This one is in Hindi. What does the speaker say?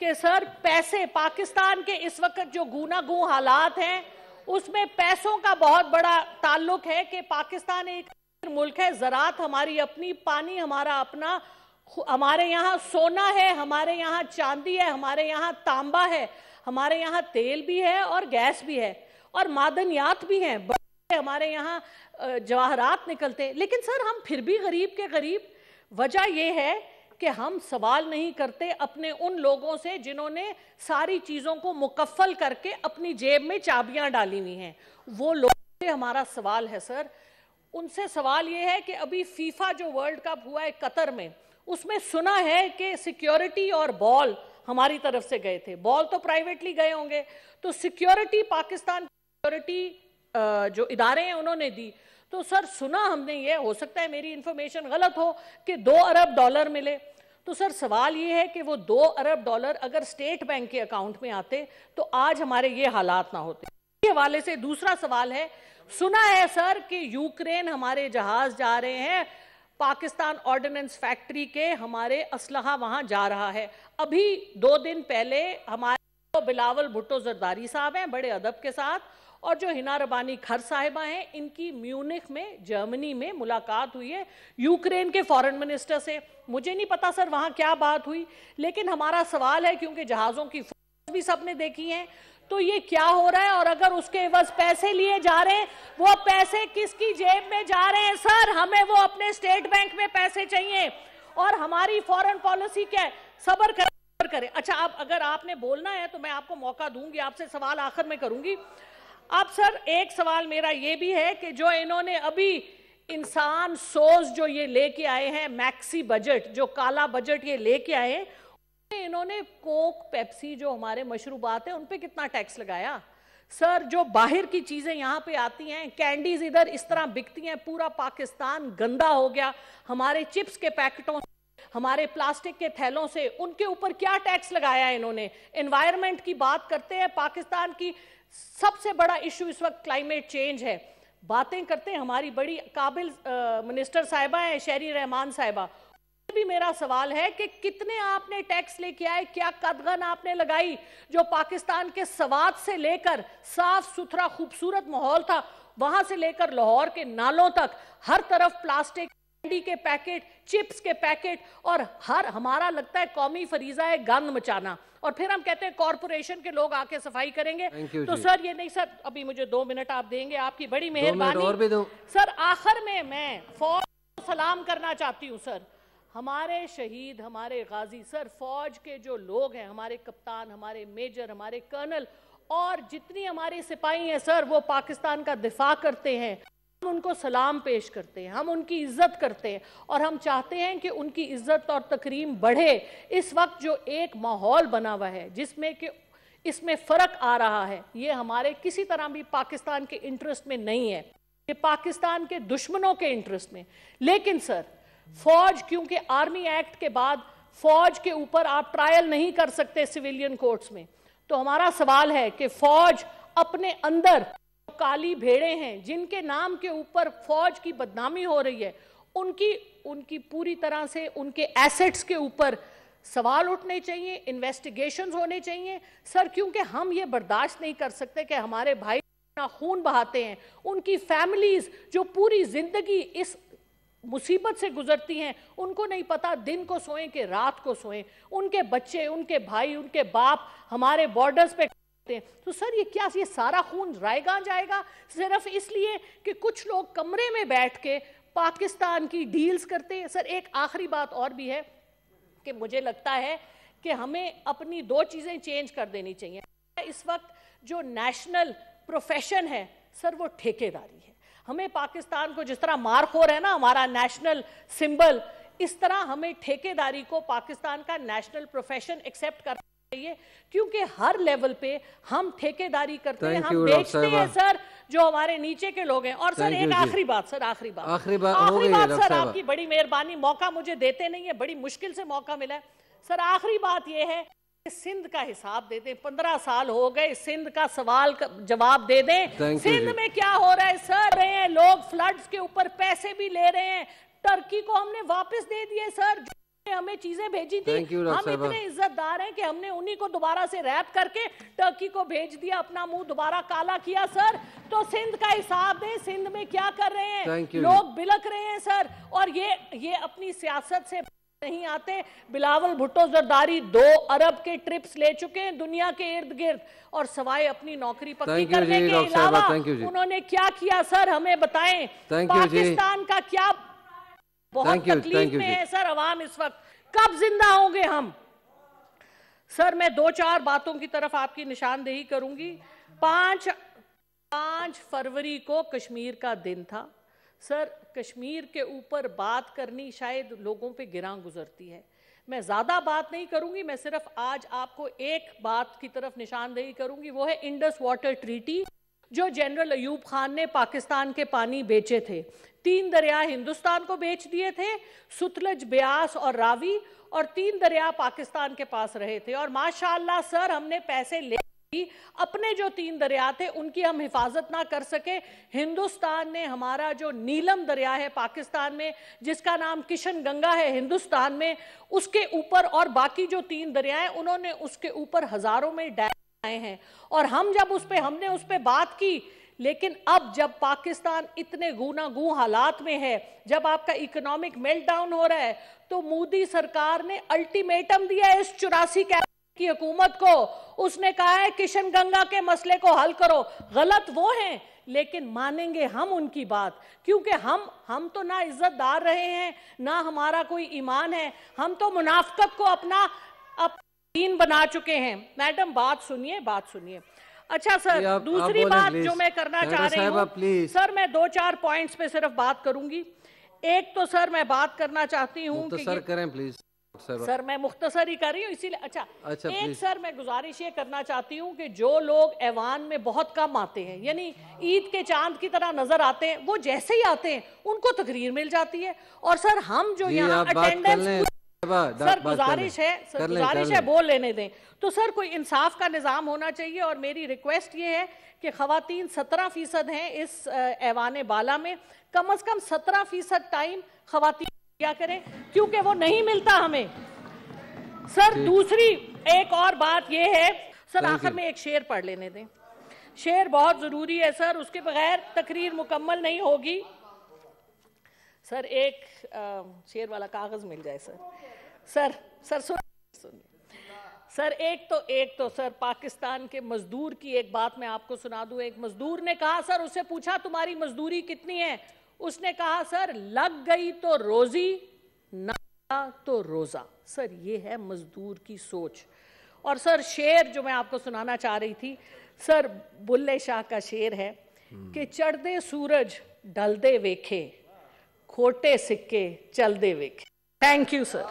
कि सर पैसे पाकिस्तान के इस वक्त जो गु हालात हैं उसमें पैसों का बहुत बड़ा ताल्लुक है कि पाकिस्तान एक मुल्क है ज़रात हमारी अपनी पानी हमारा अपना हमारे यहाँ सोना है हमारे यहाँ चांदी है हमारे यहाँ तांबा है हमारे यहाँ तेल भी है और गैस भी है और मादनियात भी हैं हमारे यहाँ जवाहरात निकलते हैं लेकिन सर हम फिर भी गरीब के गरीब वजह यह है कि हम सवाल नहीं करते अपने उन लोगों से जिन्होंने सारी चीज़ों को मुकफल करके अपनी जेब में चाबियां डाली हुई हैं वो लोगों से हमारा सवाल है सर उनसे सवाल ये है कि अभी फीफा जो वर्ल्ड कप हुआ है कतर में उसमें सुना है कि सिक्योरिटी और बॉल हमारी तरफ से गए थे बॉल तो प्राइवेटली गए होंगे तो सिक्योरिटी पाकिस्तान सिक्योरिटी जो इदारे हैं उन्होंने दी तो सर सुना हमने ये हो सकता है मेरी इंफॉर्मेशन गलत हो कि दो अरब डॉलर मिले तो सर सवाल ये है कि वो दो अरब डॉलर अगर स्टेट बैंक के अकाउंट में आते तो आज हमारे ये हालात ना होते के हवाले से दूसरा सवाल है सुना है सर कि यूक्रेन हमारे जहाज जा रहे हैं पाकिस्तान ऑर्डिनेंस फैक्ट्री के हमारे असलहा वहां जा रहा है अभी दो दिन पहले हमारे तो बिलावल भुट्टो जरदारी साहब हैं बड़े अदब के साथ और जो हिना रबानी खर साहिबा हैं इनकी म्यूनिख में जर्मनी में मुलाकात हुई है यूक्रेन के फॉरेन मिनिस्टर से मुझे नहीं पता सर वहाँ क्या बात हुई लेकिन हमारा सवाल है क्योंकि जहाज़ों की भी सबने देखी हैं तो ये क्या हो रहा है और अगर उसके बस पैसे लिए जा रहे हैं वो पैसे किसकी जेब में जा रहे हैं सर हमें वो अपने स्टेट बैंक में पैसे चाहिए और हमारी फॉरेन पॉलिसी क्या है सबर कर करें अच्छा आप अगर आपने बोलना है तो मैं आपको मौका दूंगी आपसे सवाल आखिर में करूंगी अब सर एक सवाल मेरा ये भी है कि जो इन्होंने अभी इंसान सोच जो ये लेके आए हैं मैक्सी बजट जो काला बजट ये लेके आए हैं इन्होंने कोक पेप्सी जो हमारे मशरूबात है उन पर कितना टैक्स लगाया सर जो बाहर की चीज़ें यहाँ पे आती हैं कैंडीज इधर इस तरह बिकती हैं पूरा पाकिस्तान गंदा हो गया हमारे चिप्स के पैकेटों हमारे प्लास्टिक के थैलों से उनके ऊपर क्या टैक्स लगाया इन्होंने एनवायरमेंट की बात करते हैं पाकिस्तान की सबसे बड़ा इशू इस वक्त क्लाइमेट चेंज है बातें करते हैं हमारी बड़ी काबिल मिनिस्टर साहिबा हैं शहरी रहमान साहिबा भी मेरा सवाल है कि कितने आपने टैक्स लेके आए क्या कदगन आपने लगाई जो पाकिस्तान के सवाद से लेकर साफ सुथरा खूबसूरत माहौल था वहां से लेकर लाहौर के नालों तक हर तरफ प्लास्टिक कैंडी के पैकेट चिप्स के पैकेट और हर हमारा लगता है कौमी फरीजा है गंद मचाना और फिर हम कहते हैं कॉरपोरेशन के लोग आके सफाई करेंगे तो सर ये नहीं सर अभी मुझे दो मिनट आप देंगे आपकी बड़ी मेहरबानी सर आखिर में मैं फौज को सलाम करना चाहती हूँ सर हमारे शहीद हमारे गाजी सर फौज के जो लोग हैं हमारे कप्तान हमारे मेजर हमारे कर्नल और जितनी हमारे सिपाही हैं सर वो पाकिस्तान का दिफा करते हैं हम उनको सलाम पेश करते हैं हम उनकी इज्जत करते हैं और हम चाहते हैं कि उनकी इज्जत और तकरीम बढ़े इस वक्त जो एक माहौल बना हुआ है जिसमें कि इसमें फ़र्क आ रहा है ये हमारे किसी तरह भी पाकिस्तान के इंटरेस्ट में नहीं है ये पाकिस्तान के दुश्मनों के इंटरेस्ट में लेकिन सर फौज क्योंकि आर्मी एक्ट के बाद फौज के ऊपर आप ट्रायल नहीं कर सकते सिविलियन कोर्ट्स में तो हमारा सवाल है कि फौज अपने अंदर काली भेड़े हैं जिनके नाम के ऊपर फौज की बदनामी हो रही है उनकी उनकी पूरी तरह से उनके एसेट्स के ऊपर सवाल उठने चाहिए इन्वेस्टिगेशन होने चाहिए सर क्योंकि हम ये बर्दाश्त नहीं कर सकते कि हमारे भाई अपना खून बहाते हैं उनकी फैमिलीज जो पूरी जिंदगी इस मुसीबत से गुजरती हैं उनको नहीं पता दिन को सोएं कि रात को सोएं उनके बच्चे उनके भाई उनके बाप हमारे बॉर्डर्स पे सकते हैं तो सर ये क्या ये सारा खून रायगा जाएगा सिर्फ इसलिए कि कुछ लोग कमरे में बैठ के पाकिस्तान की डील्स करते हैं सर एक आखिरी बात और भी है कि मुझे लगता है कि हमें अपनी दो चीज़ें चेंज कर देनी चाहिए इस वक्त जो नेशनल प्रोफेशन है सर वो ठेकेदारी है हमें पाकिस्तान को जिस तरह मारखोर है ना हमारा नेशनल सिंबल इस तरह हमें ठेकेदारी को पाकिस्तान का नेशनल प्रोफेशन एक्सेप्ट कर चाहिए क्योंकि हर लेवल पे हम ठेकेदारी करते हैं हम बेचते हैं सर जो हमारे नीचे के लोग हैं और सर एक आखिरी बात सर आखिरी बात आखिरी बात आखिरी बात सर आपकी बड़ी मेहरबानी मौका मुझे देते नहीं है बड़ी मुश्किल से मौका मिला है सर आखिरी बात यह है सिंध का हिसाब दे दें पंद्रह साल हो गए सिंध का सवाल जवाब दे दें सिंध में क्या हो रहा है सर रहे हैं लोग फ्लड्स के ऊपर पैसे भी ले रहे हैं टर्की को हमने वापस दे दिए सर हमें चीजें भेजी थी हम इतने इज्जतदार हैं कि हमने उन्हीं को दोबारा से रैप करके टर्की को भेज दिया अपना मुंह दोबारा काला किया सर तो सिंध का हिसाब दे सिंध में क्या कर रहे हैं लोग बिलक रहे हैं सर और ये ये अपनी सियासत से नहीं आते बिलावल भुट्टो जरदारी दो अरब के ट्रिप्स ले चुके हैं दुनिया के इर्द गिर्द और सवाए अपनी नौकरी पक्की करने के अलावा उन्होंने क्या किया सर हमें बताएं पाकिस्तान का क्या बहुत तकलीफ में है सर अवाम इस वक्त कब जिंदा होंगे हम सर मैं दो चार बातों की तरफ आपकी निशानदेही करूंगी पांच पांच फरवरी को कश्मीर का दिन था सर कश्मीर के ऊपर बात करनी शायद लोगों पे गिरा गुजरती है मैं ज़्यादा बात नहीं करूंगी मैं सिर्फ आज आपको एक बात की तरफ निशानदेही करूंगी वो है इंडस वाटर ट्रीटी जो जनरल अयूब खान ने पाकिस्तान के पानी बेचे थे तीन दरिया हिंदुस्तान को बेच दिए थे सुतलज ब्यास और रावी और तीन दरिया पाकिस्तान के पास रहे थे और माशाल्लाह सर हमने पैसे ले अपने जो तीन दरिया थे उनकी हम हिफाजत ना कर सके हिंदुस्तान ने हमारा जो नीलम दरिया है पाकिस्तान में जिसका नाम किशन गंगा है हिंदुस्तान में उसके ऊपर और बाकी जो तीन दरिया है उन्होंने उसके ऊपर हजारों में डैम आए हैं और हम जब उस पर हमने उस पर बात की लेकिन अब जब पाकिस्तान इतने गुनागू हालात में है जब आपका इकोनॉमिक मेल्टडाउन हो रहा है तो मोदी सरकार ने अल्टीमेटम दिया है इस चौरासी की हुकूमत को उसने कहा है किशन गंगा के मसले को हल करो गलत वो हैं लेकिन मानेंगे हम उनकी बात क्योंकि हम हम तो ना इज्जतदार रहे हैं ना हमारा कोई ईमान है हम तो मुनाफ्त को अपना अप, दीन बना चुके हैं मैडम बात सुनिए बात सुनिए अच्छा सर आप, दूसरी आप बात जो मैं करना चाह रही हूँ सर मैं दो चार पॉइंट्स पे सिर्फ बात करूंगी एक तो सर मैं बात करना चाहती हूँ सर करें प्लीज सर मैं मुख्तसर ही कर रही हूँ इसीलिए अच्छा, अच्छा एक सर मैं गुजारिश ये करना चाहती हूँ कि जो लोग ऐवान में बहुत कम आते हैं यानी ईद के चांद की तरह नजर आते हैं वो जैसे ही आते हैं उनको तकरीर मिल जाती है और सर हम जो यहाँ अटेंडेंस मरतबा सर गुजारिश है सर गुजारिश है बोल लेने दें तो सर कोई इंसाफ का निज़ाम होना चाहिए और मेरी रिक्वेस्ट ये है कि खातन सत्रह फीसद हैं इस ऐवान बाला में कम अज़ कम सत्रह फीसद टाइम खातन क्या करें क्योंकि वो नहीं मिलता हमें सर दूसरी एक और बात यह है सर आखिर में एक शेर पढ़ लेने दें शेर बहुत ज़रूरी है सर उसके बगैर तकरीर मुकम्मल नहीं होगी सर एक शेर वाला कागज मिल जाए सर सर सर सुन सुन सर एक तो एक तो सर पाकिस्तान के मजदूर की एक बात मैं आपको सुना दूं एक मजदूर ने कहा सर उससे पूछा तुम्हारी मजदूरी कितनी है उसने कहा सर लग गई तो रोजी ना तो रोजा सर ये है मजदूर की सोच और सर शेर जो मैं आपको सुनाना चाह रही थी सर बुल्ले शाह का शेर है कि चढ़ दे सूरज डल दे वेखे खोटे सिक्के चलते वेखे थैंक यू सर